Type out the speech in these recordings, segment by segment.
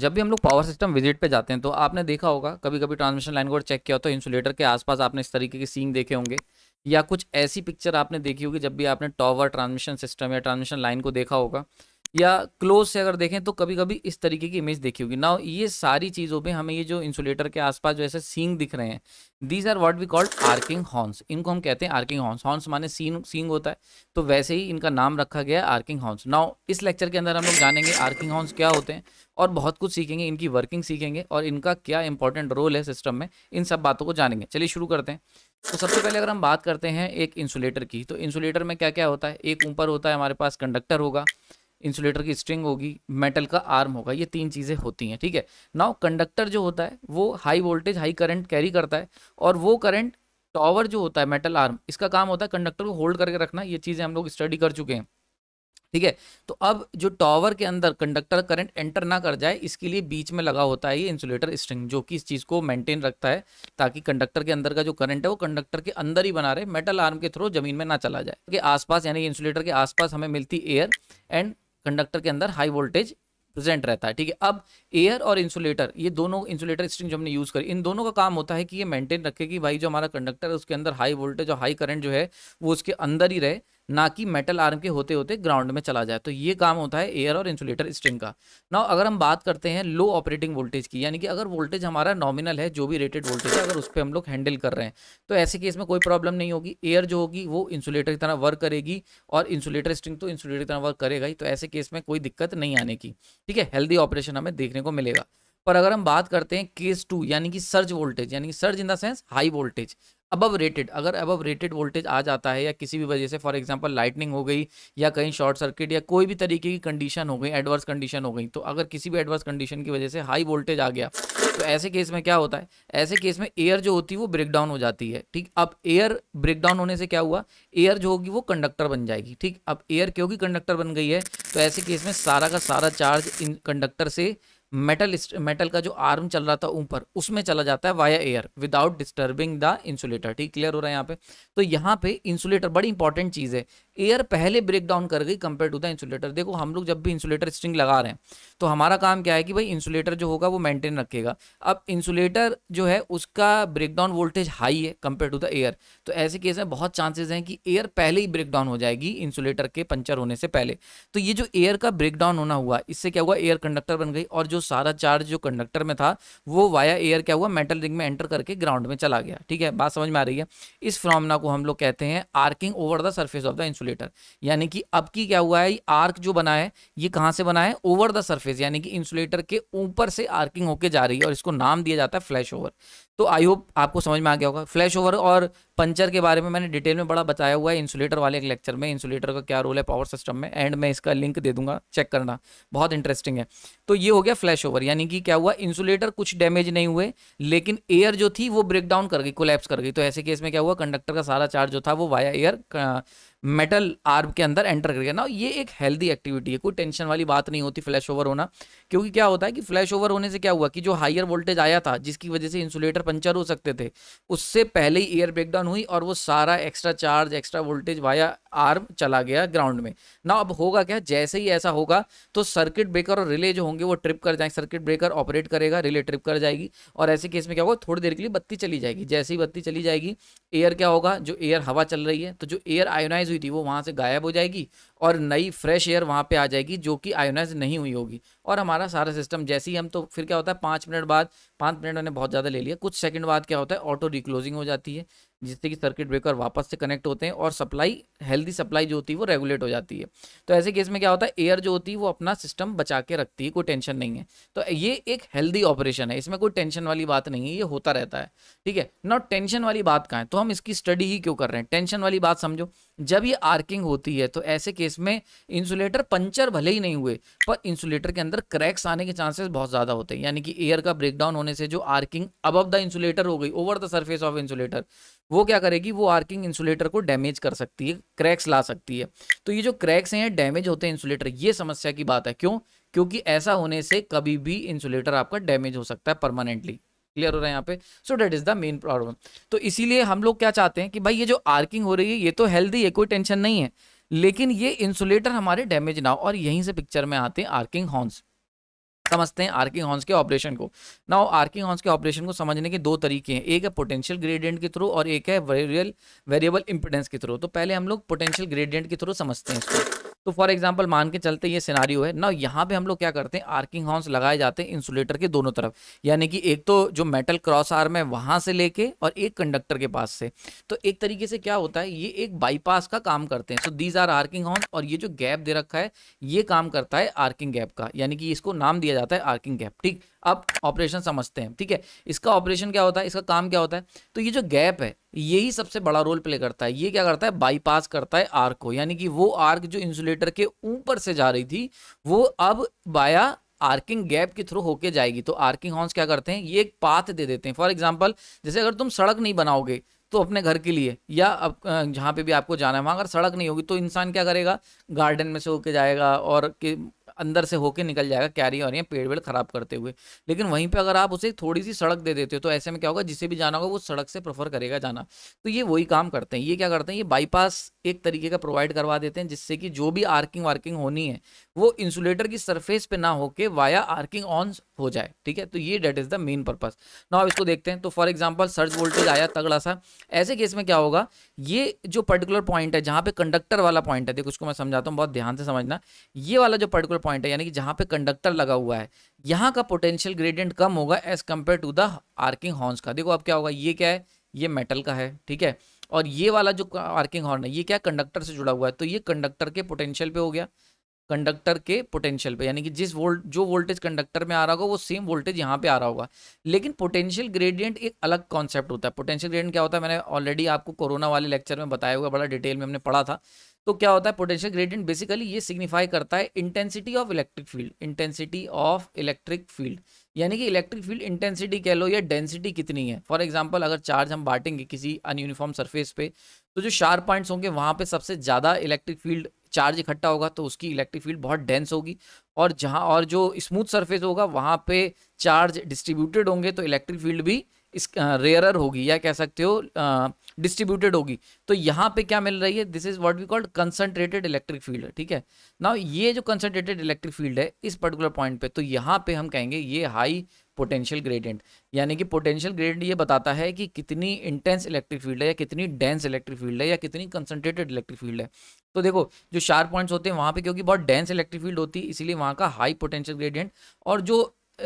जब भी हम लोग पावर सिस्टम विजिट पे जाते हैं तो आपने देखा होगा कभी कभी ट्रांसमिशन लाइन को चेक किया हो तो इंसुलेटर के आसपास आपने इस तरीके के सीन देखे होंगे या कुछ ऐसी पिक्चर आपने देखी होगी जब भी आपने टॉवर ट्रांसमिशन सिस्टम या ट्रांसमिशन लाइन को देखा होगा या क्लोज से अगर देखें तो कभी कभी इस तरीके की इमेज देखी होगी नाउ ये सारी चीज़ों पे हमें ये जो इंसुलेटर के आसपास जो ऐसे सींग दिख रहे हैं these are what we called arcing horns इनको हम कहते हैं आर्किंग हॉर्न्स हॉर्न्स माने सीन सींग होता है तो वैसे ही इनका नाम रखा गया आर्किंग हॉर्न्स नाउ इस लेक्चर के अंदर हम लोग जानेंगे आर्किंग हॉर्न्स क्या होते हैं और बहुत कुछ सीखेंगे इनकी वर्किंग सीखेंगे और इनका क्या इंपॉर्टेंट रोल है सिस्टम में इन सब बातों को जानेंगे चलिए शुरू करते हैं तो सबसे पहले अगर हम बात करते हैं एक इंसुलेटर की तो इंसुलेटर में क्या क्या होता है एक ऊपर होता है हमारे पास कंडक्टर होगा इंसुलेटर की स्ट्रिंग होगी मेटल का आर्म होगा ये तीन चीज़ें होती हैं ठीक है नाउ कंडक्टर जो होता है वो high voltage high current carry करता है और वो करंट टॉवर जो होता है मेटल आर्म इसका काम होता है कंडक्टर को होल्ड करके रखना ये चीज़ें हम लोग स्टडी कर चुके हैं ठीक है तो अब जो टॉवर के अंदर कंडक्टर करंट एंटर ना कर जाए इसके लिए बीच में लगा होता है ये इंसुलेटर स्ट्रिंग जो कि इस चीज़ को मेंटेन रखता है ताकि कंडक्टर के अंदर का जो करंट है वो कंडक्टर के अंदर ही बना रहे मेटल आर्म के थ्रू जमीन में ना चला जाए के आसपास यानी इंसुलेटर के आसपास हमें मिलती एयर एंड कंडक्टर के अंदर हाई वोल्टेज प्रेजेंट रहता है ठीक है अब एयर और इंसुलेटर ये दोनों इंसुलेटर स्ट्रिंग जो हमने यूज़ करी इन दोनों का काम होता है कि ये मेंटेन रखे कि भाई जो हमारा कंडक्टर है उसके अंदर हाई वोल्टेज और हाई करंट जो है वो उसके अंदर ही रहे ना कि मेटल आर्म के होते होते ग्राउंड में चला जाए तो ये काम होता है एयर और इंसुलेटर स्ट्रिंग का ना अगर हम बात करते हैं लो ऑपरेटिंग वोल्टेज की यानी कि अगर वोल्टेज हमारा नॉमिनल है जो भी रेटेड वोल्टेज है अगर उस पर हम लोग हैंडल कर रहे हैं तो ऐसे केस में कोई प्रॉब्लम नहीं होगी एयर जो होगी वो इंसुलेटर की तरह वर्क करेगी और इंसुलेटर स्ट्रिंग तो इंसुलेटर की तरह वर्क करेगा ही तो ऐसे केस में कोई दिक्कत नहीं आने की ठीक है हेल्दी ऑपरेशन हमें देखने को मिलेगा पर अगर हम बात करते हैं केस टू यानी कि सर्ज वोल्टेज यानी कि surge in the sense high voltage above rated अगर अबव रेटेड वोल्टेज आ जाता है या किसी भी वजह से फॉर एग्जांपल लाइटनिंग हो गई या कहीं शॉर्ट सर्किट या कोई भी तरीके की कंडीशन हो गई एडवर्स कंडीशन हो गई तो अगर किसी भी एडवर्स कंडीशन की वजह से हाई वोल्टेज आ गया तो ऐसे केस में क्या होता है ऐसे केस में एयर जो होती है वो ब्रेकडाउन हो जाती है ठीक अब एयर ब्रेकडाउन होने से क्या हुआ एयर जो होगी वो कंडक्टर बन जाएगी ठीक अब एयर क्योंकि कंडक्टर बन गई है तो ऐसे केस में सारा का सारा चार्ज इन कंडक्टर से मेटल मेटल का जो आर्म चल रहा था ऊपर उसमें चला जाता है via air without disturbing the insulator ठीक क्लियर हो रहा है यहाँ पे तो यहाँ पे इंसुलेटर बड़ी इंपॉर्टेंट चीज़ है एयर पहले ब्रेक डाउन कर गई कंपेयर टू द इंसुलेटर देखो हम लोग जब भी इंसुलेटर स्ट्रिंग लगा रहे हैं तो हमारा काम क्या है कि भाई इंसुलेटर जो होगा वो मेंटेन रखेगा अब इंसुलेटर जो है उसका ब्रेक डाउन वोल्टेज हाई है कंपेयर टू द एयर तो ऐसे केस में बहुत चांसेस हैं कि एयर पहले ही ब्रेक डाउन हो जाएगी इंसुलेटर के पंचर होने से पहले तो ये जो एयर का ब्रेक डाउन होना हुआ इससे क्या हुआ एयर कंडक्टर बन गई और जो सारा चार्ज जो कंडक्टर में था वो वाया एयर क्या हुआ मेटल रिंग में एंटर करके ग्राउंड में चला गया ठीक है बात समझ में आ रही है इस फ्रॉमना को हम लोग कहते हैं arcing over the surface of the insulator यानी कि अब की क्या हुआ है आर्क जो बना है ये कहाँ से बना है ओवर द सर्फेस यानी कि इंसुलेटर के ऊपर से आर्किंग होकर जा रही है और इसको नाम दिया जाता है फ्लैश ओवर तो आई होप आपको समझ में आ गया होगा फ्लैश ओवर और पंचर के बारे में मैंने डिटेल में बड़ा बताया हुआ है इंसुलेटर वाले एक लेक्चर में इंसुलेटर का क्या रोल है पावर सिस्टम में एंड मैं इसका लिंक दे दूंगा चेक करना बहुत इंटरेस्टिंग है तो ये हो गया फ्लैश ओवर यानी कि क्या हुआ इंसुलेटर कुछ डैमेज नहीं हुए लेकिन एयर जो थी वो ब्रेक डाउन कर गई कोलेप्स कर गई तो ऐसे केस में क्या हुआ कंडक्टर का सारा चार्ज जो था वो वाया एयर मेटल आर्म के अंदर एंटर करके ना ये एक हेल्दी एक्टिविटी है कोई टेंशन वाली बात नहीं होती फ्लैश ओवर होना क्योंकि क्या होता है कि फ्लैश ओवर होने से क्या हुआ कि जो हायर वोल्टेज आया था जिसकी वजह से इंसुलेटर पंचर हो सकते थे उससे पहले ही एयर ब्रेकडाउन हुई और वो सारा extra charge extra voltage via arm चला गया ग्राउंड में ना अब होगा क्या जैसे ही ऐसा होगा तो सर्किट ब्रेकर और रिले जो होंगे वो ट्रिप कर जाएंगे सर्किट ब्रेकर ऑपरेट करेगा रिले ट्रिप कर जाएगी और ऐसे केस में क्या होगा थोड़ी देर के लिए बत्ती चली जाएगी जैसे ही बत्ती चली जाएगी एयर क्या होगा जो एयर हवा चल रही है तो जो एयर आयोनाइज हुई थी वो वहाँ से गायब हो जाएगी और नई फ्रेश एयर वहाँ पे आ जाएगी जो कि आयोनाइज नहीं हुई होगी और हमारा सारा सिस्टम जैसे ही हम तो फिर क्या होता है पाँच मिनट बाद पाँच मिनट मैंने बहुत ज़्यादा ले लिया कुछ सेकंड बाद क्या होता है ऑटो रिक्लोजिंग हो जाती है जिससे कि सर्किट ब्रेकर वापस से कनेक्ट होते हैं और सप्लाई हेल्दी सप्लाई जो होती है वो रेगुलेट हो जाती है तो ऐसे केस में क्या होता है एयर जो होती है वो अपना सिस्टम बचा के रखती है कोई टेंशन नहीं है तो ये एक हेल्दी ऑपरेशन है इसमें कोई टेंशन वाली बात नहीं है ये होता रहता है ठीक है नॉट टेंशन वाली बात कहाँ है तो हम इसकी स्टडी ही क्यों कर रहे हैं टेंशन वाली बात समझो जब ये आर्किंग होती है तो ऐसे केस में इंसुलेटर पंचर भले ही नहीं हुए पर इंसुलेटर के अंदर क्रैक्स आने के चांसेस बहुत ज़्यादा होते हैं यानी कि एयर का ब्रेकडाउन होने से जो आर्किंग अबव द इंसुलेटर हो गई over the surface of insulator वो क्या करेगी वो आर्किंग इंसुलेटर को डैमेज कर सकती है क्रैक्स ला सकती है तो ये जो क्रैक्स हैं डैमेज होते हैं इंसुलेटर ये समस्या की बात है क्यों क्योंकि ऐसा होने से कभी भी इंसुलेटर आपका डैमेज हो सकता है परमानेंटली क्लियर हो रहा है यहाँ पे so that is the main problem तो इसीलिए हम लोग क्या चाहते हैं कि भाई ये जो आर्किंग हो रही है ये तो हेल्दी है कोई टेंशन नहीं है लेकिन ये इंसुलेटर हमारे डैमेज ना हो और यहीं से पिक्चर में आते हैं आर्किंग हॉर्न्स समझते हैं आर्किंग हॉर्न्स के ऑपरेशन को नाउ आर्किंग हॉर्न्स के ऑपरेशन को समझने के दो तरीके हैं एक है पोटेंशियल ग्रेडियंट के थ्रू और एक है वेरियल वेरिएबल इंपिडेंस के थ्रू तो पहले हम लोग पोटेंशियल ग्रेडियंट के थ्रू समझते हैं इसको तो फॉर एग्जाम्पल मान के चलते ये सिनारियो है ना यहाँ पे हम लोग क्या करते हैं आर्किंग हॉर्न्स लगाए जाते हैं इंसुलेटर के दोनों तरफ यानी कि एक तो जो मेटल क्रॉस आर्म है वहाँ से लेके और एक कंडक्टर के पास से तो एक तरीके से क्या होता है ये एक बाईपास का काम करते हैं so these are arcing horns और ये जो गैप दे रखा है ये काम करता है आर्किंग गैप का यानी कि इसको नाम दिया जाता है आर्किंग गैप ठीक अब ऑपरेशन समझते हैं ठीक है इसका ऑपरेशन क्या होता है इसका काम क्या होता है तो ये जो गैप है यही सबसे बड़ा रोल प्ले करता है ये क्या करता है बाईपास करता है आर्क को यानी कि वो आर्क जो इंसुलेटर के ऊपर से जा रही थी वो अब बाया आर्किंग गैप के थ्रू होके जाएगी तो आर्किंग हॉर्न्स क्या करते हैं ये एक पाथ दे देते हैं फॉर एग्जाम्पल जैसे अगर तुम सड़क नहीं बनाओगे तो अपने घर के लिए या अब जहाँ पे भी आपको जाना है वहाँ अगर सड़क नहीं होगी तो इंसान क्या करेगा गार्डन में से होके जाएगा और अंदर से होके निकल जाएगा कैरी और पेड़ वेड़ खराब करते हुए लेकिन वहीं पे अगर आप उसे थोड़ी सी सड़क दे देते हो तो ऐसे में क्या होगा जिसे भी जाना होगा वो सड़क से प्रेफर करेगा जाना तो ये वही काम करते हैं ये क्या करते हैं ये बाईपास एक तरीके का प्रोवाइड करवा देते हैं जिससे कि जो भी आर्किंग वार्किंग होनी है वो इंसुलेटर की सरफेस पे ना होके वाया आर्किंग ऑन हो जाए ठीक है तो ये that is the main purpose ना आप इसको देखते हैं तो फॉर एग्जाम्पल सर्च वोल्टेज आया तगड़ा सा ऐसे केस में क्या होगा ये जो पर्टिकुलर पॉइंट है जहाँ पे कंडक्टर वाला पॉइंट है देखो उसको मैं समझाता हूँ बहुत ध्यान से समझना ये वाला जो पर्टिकुलर पॉइंट है यानी कि जहाँ पे कंडक्टर लगा हुआ है यहाँ का पोटेंशियल ग्रेडियंट कम होगा as compare to the arcing horns का देखो अब क्या होगा ये क्या है ये मेटल का है ठीक है और ये वाला जो आर्किंग हॉर्न है ये क्या कंडक्टर से जुड़ा हुआ है तो ये कंडक्टर के पोटेंशियल पे हो गया कंडक्टर के पोटेंशियल पे यानी कि जिस वोल्ट जो वोल्टेज कंडक्टर में आ रहा होगा वो सेम वोल्टेज यहाँ पे आ रहा होगा लेकिन पोटेंशियल ग्रेडियंट एक अलग कॉन्सेप्ट होता है पोटेंशियल ग्रेडियंट क्या होता है मैंने ऑलरेडी आपको कोरोना वाले लेक्चर में बताया हुआ बड़ा डिटेल में हमने पढ़ा था तो क्या होता है पोटेंशियल ग्रेडियंट बेसिकली ये सिग्निफाई करता है intensity of electric field intensity of electric field यानी कि इलेक्ट्रिक फील्ड इंटेंसिटी कह लो या डेंसिटी कितनी है फॉर एग्जाम्पल अगर चार्ज हम बांटेंगे किसी अनयूनिफॉर्म सरफेस पे तो जो शार्प पॉइंट्स होंगे वहाँ पे सबसे ज़्यादा इलेक्ट्रिक फील्ड चार्ज इकट्ठा होगा तो उसकी इलेक्ट्रिक फील्ड बहुत डेंस होगी और जहाँ और जो स्मूथ सरफेस होगा वहाँ पे चार्ज डिस्ट्रीब्यूटेड होंगे तो इलेक्ट्रिक फील्ड भी इस रेयरर होगी या कह सकते हो डिस्ट्रीब्यूटेड होगी तो यहाँ पे क्या मिल रही है this is what we called concentrated electric field ठीक है ना ये जो कंसनट्रेटेड इलेक्ट्रिक फील्ड है इस पर्टिकुलर पॉइंट पे तो यहाँ पे हम कहेंगे ये हाई पोटेंशियल ग्रेडियंट यानी कि पोटेंशियल ग्रेडियंट ये बताता है कि कितनी इंटेंस इलेक्ट्रिक फील्ड है या कितनी डेंस इलेक्ट्रिक फील्ड है या कितनी कंसनट्रेटेड इलेक्ट्रिक फील्ड है तो देखो जो शार्प पॉइंट्स होते हैं वहाँ पे क्योंकि बहुत डेंस इलेक्ट्रिक फील्ड होती है इसीलिए वहाँ का हाई पोटेंशियल ग्रेडियंट और जो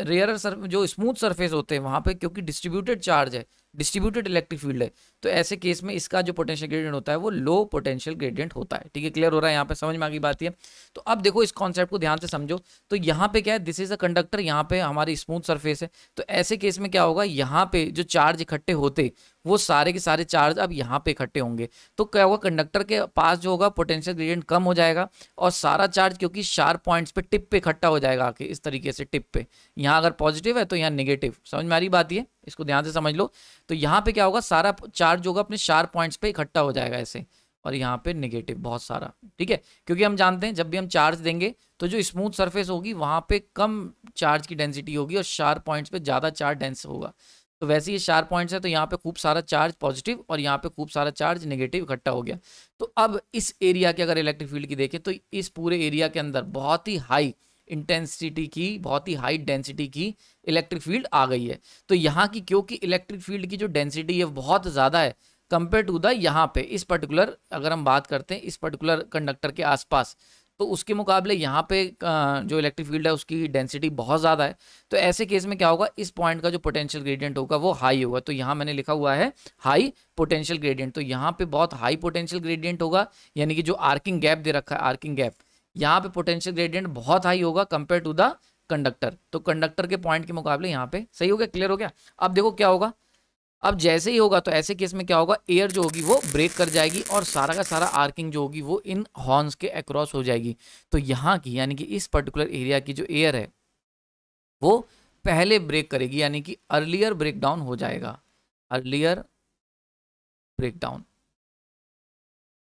रेयर जो स्मूथ सरफेस होते हैं वहाँ पे क्योंकि डिस्ट्रीब्यूटेड चार्ज है डिस्ट्रीब्यूटेड इलेक्ट्रिक फील्ड है तो ऐसे केस में इसका जो पोटेंशियल ग्रेडियंट होता है वो लो पोटेंशियल ग्रेडियंट होता है ठीक है क्लियर हो रहा है यहाँ पे समझ में आ गई बात है तो अब देखो इस कॉन्सेप्ट को ध्यान से समझो तो यहाँ पे क्या है दिस इज अ कंडक्टर यहाँ पे हमारी स्मूथ सरफेस है तो ऐसे केस में क्या होगा यहाँ पे जो चार्ज इकट्ठे होते वो सारे के सारे चार्ज अब यहाँ पे इकट्ठे होंगे तो क्या होगा कंडक्टर के पास जो होगा पोटेंशियल ग्रेडियंट कम हो जाएगा और सारा चार्ज क्योंकि शार्प पॉइंट्स पे टिप पे इकट्ठा हो जाएगा आके इस तरीके से टिप पे यहाँ अगर पॉजिटिव है तो यहाँ निगेटिव समझ में आ रही बात ये इसको ध्यान से समझ लो तो यहाँ पे क्या होगा सारा चार्ज होगा अपने शार्प पॉइंट्स पे इकट्ठा हो जाएगा ऐसे और यहाँ पे नेगेटिव बहुत सारा ठीक है क्योंकि हम जानते हैं जब भी हम चार्ज देंगे तो जो स्मूथ सरफेस होगी वहाँ पे कम चार्ज की डेंसिटी होगी और शार्प पॉइंट्स पे ज़्यादा चार्ज डेंस होगा तो वैसे ये चार पॉइंट्स हैं तो यहाँ पे खूब सारा चार्ज पॉजिटिव और यहाँ पे खूब सारा चार्ज नेगेटिव इकट्ठा हो गया तो अब इस एरिया के अगर इलेक्ट्रिक फील्ड की देखें तो इस पूरे एरिया के अंदर बहुत ही हाई इंटेंसिटी की बहुत ही हाई डेंसिटी की इलेक्ट्रिक फील्ड आ गई है तो यहाँ की क्योंकि इलेक्ट्रिक फील्ड की जो डेंसिटी है बहुत ज़्यादा है कंपेयर टू द यहाँ पे इस पर्टिकुलर अगर हम बात करते हैं इस पर्टिकुलर कंडक्टर के आसपास तो उसके मुकाबले यहाँ पे जो इलेक्ट्रिक फील्ड है उसकी डेंसिटी बहुत ज़्यादा है तो ऐसे केस में क्या होगा इस पॉइंट का जो पोटेंशियल ग्रेडियंट होगा वो हाई होगा तो यहाँ मैंने लिखा हुआ है हाई पोटेंशियल ग्रेडियंट तो यहाँ पे बहुत हाई पोटेंशियल ग्रेडियंट होगा यानी कि जो आर्किंग गैप दे रखा है आर्किंग गैप यहाँ पे पोटेंशियल ग्रेडियंट बहुत हाई होगा कंपेयर टू द कंडक्टर तो कंडक्टर के पॉइंट के मुकाबले यहाँ पे सही हो गया क्लियर हो गया अब देखो क्या होगा अब जैसे ही होगा तो ऐसे केस में क्या होगा एयर जो होगी वो ब्रेक कर जाएगी और सारा का सारा आर्किंग जो होगी वो इन हॉर्न्स के अक्रॉस हो जाएगी तो यहाँ की यानी कि इस पर्टिकुलर एरिया की जो एयर है वो पहले ब्रेक करेगी यानी कि अर्लियर ब्रेकडाउन हो जाएगा अर्लियर ब्रेकडाउन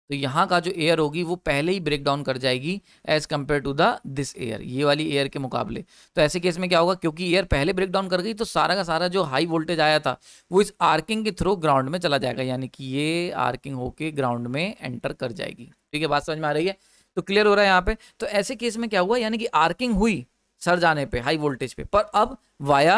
तो यहाँ का जो एयर होगी वो पहले ही ब्रेक डाउन कर जाएगी as compare to the this air ये वाली एयर के मुकाबले तो ऐसे केस में क्या होगा क्योंकि एयर पहले ब्रेक डाउन कर गई तो सारा का सारा जो हाई वोल्टेज आया था वो इस आर्किंग के थ्रू ग्राउंड में चला जाएगा यानी कि ये आर्किंग होके ग्राउंड में एंटर कर जाएगी ठीक है बात समझ में आ रही है तो क्लियर हो रहा है यहाँ पे तो ऐसे केस में क्या हुआ यानी कि आर्किंग हुई सर जाने पर हाई वोल्टेज पे पर अब वाया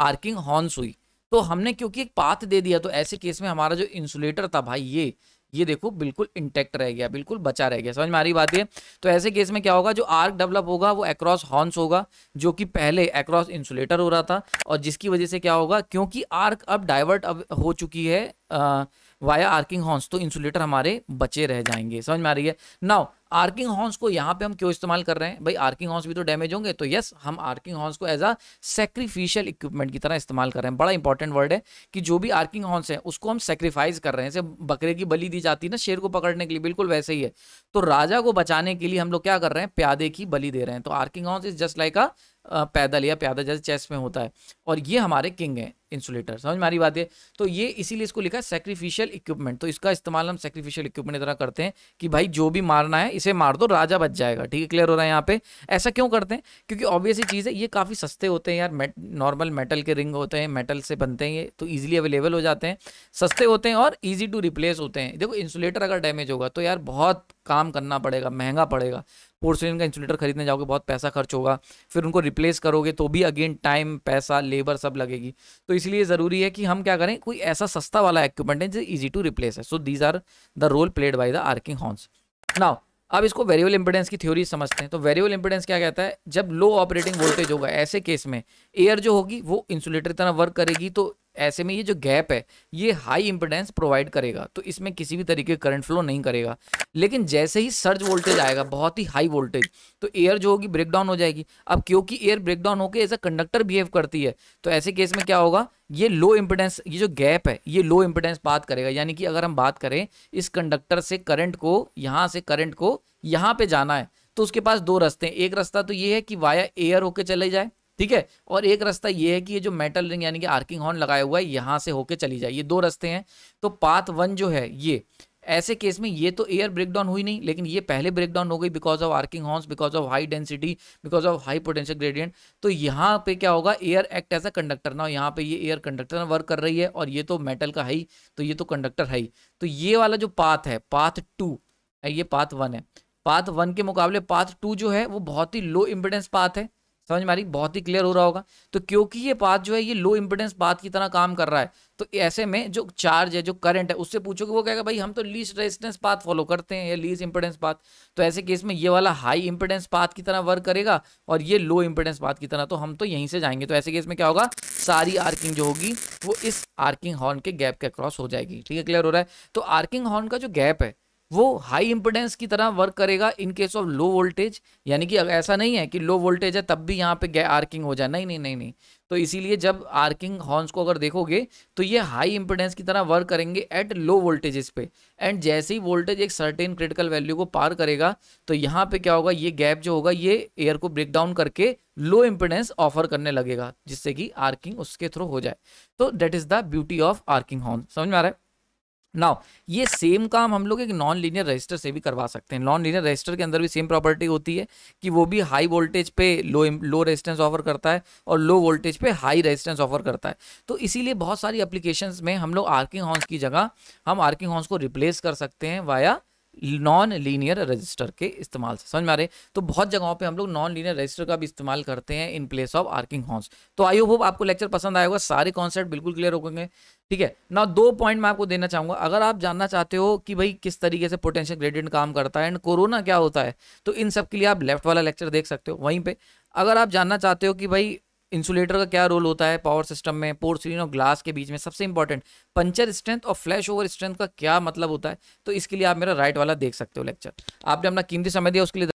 आर्किंग हॉर्न्स हुई तो हमने क्योंकि एक पाथ दे दिया तो ऐसे केस में हमारा जो इंसुलेटर था भाई ये ये देखो बिल्कुल इंटेक्ट रह गया बिल्कुल बचा रह गया समझ में आ रही बात ये तो ऐसे केस में क्या होगा जो आर्क डेवलप होगा वो एक्रॉस हॉर्न्स होगा जो कि पहले एक्रॉस इंसुलेटर हो रहा था और जिसकी वजह से क्या होगा क्योंकि आर्क अब डाइवर्ट अब हो चुकी है आ, वाया आर्किंग हॉर्न्स तो इंसुलेटर हमारे बचे रह जाएंगे समझ में आ रही है नाउ आर्किंग हॉर्न्स को यहाँ पे हम क्यों इस्तेमाल कर रहे हैं भाई आर्किंग हॉर्न्स भी तो डैमेज होंगे तो यस हम आर्किंग हॉर्न्स को एज अ सेक्रीफिशियल इक्विपमेंट की तरह इस्तेमाल कर रहे हैं बड़ा इंपॉर्टेंट वर्ड है कि जो भी आर्किंग हॉर्न्स है उसको हम सेक्रीफाइस कर रहे हैं जैसे बकरे की बली दी जाती है ना शेर को पकड़ने के लिए बिल्कुल वैसे ही है तो राजा को बचाने के लिए हम लोग क्या कर रहे हैं प्यादे की बली दे रहे हैं तो arcing horns is just like a पैदल या प्यादा जैसे चेस में होता है और ये हमारे किंग हैं इंसुलेटर समझ में बात है तो ये इसीलिए इसको लिखा है सेक्रीफिशियल इक्विपमेंट तो इसका इस्तेमाल हम सेक्रीफिशियल इक्विपमेंट की तरह करते हैं कि भाई जो भी मारना है इसे मार दो राजा बच जाएगा ठीक है क्लियर हो रहा है यहाँ पे ऐसा क्यों करते हैं क्योंकि ऑब्वियसली चीज़ है ये काफ़ी सस्ते होते हैं यार नॉर्मल मेटल के रिंग होते हैं मेटल से बनते हैं ये तो ईजिली अवेलेबल हो जाते हैं सस्ते होते हैं और ईजी टू रिप्लेस होते हैं देखो इंसुलेटर अगर डैमेज होगा तो यार बहुत काम करना पड़ेगा महंगा पड़ेगा पोर्सलिन का इंसुलेटर खरीदने जाओगे बहुत पैसा खर्च होगा फिर उनको रिप्लेस करोगे तो भी अगेन टाइम पैसा लेबर सब लगेगी तो इसलिए ज़रूरी है कि हम क्या करें कोई ऐसा सस्ता वाला इक्विपमेंट है जो इजी टू रिप्लेस है so these are the role played by the arcing horns now अब इसको वेरिएबल इंपिडेंस की थ्योरी समझते हैं तो वेरिएबल इंपिडेंस क्या कहता है जब लो ऑपरेटिंग वोल्टेज होगा ऐसे केस में एयर जो होगी वो इंसुलेटर की तरह वर्क करेगी तो ऐसे में ये जो गैप है ये हाई इंपेडेंस प्रोवाइड करेगा तो इसमें किसी भी तरीके करंट फ्लो नहीं करेगा लेकिन जैसे ही सर्ज वोल्टेज आएगा बहुत ही हाई वोल्टेज तो एयर जो होगी ब्रेक डाउन हो जाएगी अब क्योंकि एयर ब्रेक डाउन होकर एज अ कंडक्टर बिहेव करती है तो ऐसे केस में क्या होगा ये लो इम्पिडेंस ये जो गैप है ये लो इम्पिडेंस बात करेगा यानी कि अगर हम बात करें इस कंडक्टर से करंट को यहाँ से करंट को यहाँ पे जाना है तो उसके पास दो रास्ते हैं एक रास्ता तो ये है कि वाया एयर होके चले जाए ठीक है और एक रास्ता ये है कि ये जो मेटल रिंग यानी कि आर्किंग हॉर्न लगाया हुआ है यहाँ से होके चली जाए ये दो रास्ते हैं तो पाथ वन जो है ये ऐसे केस में ये तो एयर ब्रेकडाउन हुई नहीं लेकिन ये पहले ब्रेकडाउन हो गई because of arcing horns because of high density because of high potential gradient तो यहाँ पे क्या होगा air act as a conductor ना यहाँ पे ये एयर कंडक्टर वर्क कर रही है और ये तो मेटल का हाई तो ये तो कंडक्टर हाई तो ये वाला जो पाथ है पाथ टू ये पाथ वन है पाथ वन के मुकाबले पाथ टू जो है वो बहुत ही लो इम्पिडेंस पाथ है समझ में आ रही बहुत ही क्लियर हो रहा होगा तो क्योंकि ये पाथ जो है ये लो इम्पिडेंस पाथ की तरह काम कर रहा है तो ऐसे में जो चार्ज है जो करंट है उससे पूछो कि वो कहेगा भाई हम तो लीस रेजिस्टेंस पाथ फॉलो करते हैं या लीस्ट इम्पिडेंस पाथ तो ऐसे केस में ये वाला हाई इम्पिडेंस पाथ की तरह वर्क करेगा और ये लो इम्पिडेंस पाथ की तरह तो हम तो यहीं से जाएंगे तो ऐसे केस में क्या होगा सारी आर्किंग जो होगी वो इस आर्किंग हॉर्न के गैप के अक्रॉस हो जाएगी ठीक है क्लियर हो रहा है तो आर्किंग हॉर्न का जो गैप है वो हाई इंपोर्टेंस की तरह वर्क करेगा in case of low voltage यानी कि ऐसा नहीं है कि लो वोल्टेज है तब भी यहाँ पे आर्किंग हो जाए नहीं नहीं नहीं नहीं तो इसीलिए जब आर्किंग हॉर्न्स को अगर देखोगे तो ये हाई इंपोर्टेंस की तरह वर्क करेंगे एट लो वोल्टेजेस पे एंड जैसे ही वोल्टेज एक सर्टेन क्रिटिकल वैल्यू को पार करेगा तो यहाँ पे क्या होगा ये गैप जो होगा ये एयर को ब्रेक डाउन करके लो इम्पिडेंस ऑफर करने लगेगा जिससे कि आर्किंग उसके थ्रू हो जाए तो that is the beauty of arcing horn समझ में आ रहा है नाउ ये सेम काम हम लोग एक नॉन लीनियर रजिस्टर से भी करवा सकते हैं नॉन लीनियर रजिस्टर के अंदर भी सेम प्रॉपर्टी होती है कि वो भी हाई वोल्टेज पे लो लो रेजिस्टेंस ऑफर करता है और लो वोल्टेज पे हाई रेजिस्टेंस ऑफर करता है तो इसीलिए बहुत सारी एप्लीकेशंस में हम लोग आर्किंग हॉर्न्स की जगह हम आर्किंग हॉर्न्स को रिप्लेस कर सकते हैं वाया नॉन लीनियर रजिस्टर के इस्तेमाल से समझ में आ रहे तो बहुत जगहों पे हम लोग नॉन लीनियर रजिस्टर का भी इस्तेमाल करते हैं in place of arcing horns तो आई होप आपको लेक्चर पसंद आएगा सारे कॉन्सेप्ट बिल्कुल क्लियर हो ठीक है ना दो पॉइंट मैं आपको देना चाहूँगा अगर आप जानना चाहते हो कि भाई किस तरीके से पोटेंशियल ग्रेडियंट काम करता है एंड कोरोना क्या होता है तो इन सब के लिए आप लेफ्ट वाला लेक्चर देख सकते हो वहीं पर अगर आप जानना चाहते हो कि भाई इंसुलेटर का क्या रोल होता है पावर सिस्टम में पोर्सिलिन और ग्लास के बीच में सबसे इंपॉर्टेंट पंचर स्ट्रेंथ और फ्लैश ओवर स्ट्रेंथ का क्या मतलब होता है तो इसके लिए आप मेरा राइट वाला देख सकते हो लेक्चर आपने अपना कीमती समय दिया उसके लिए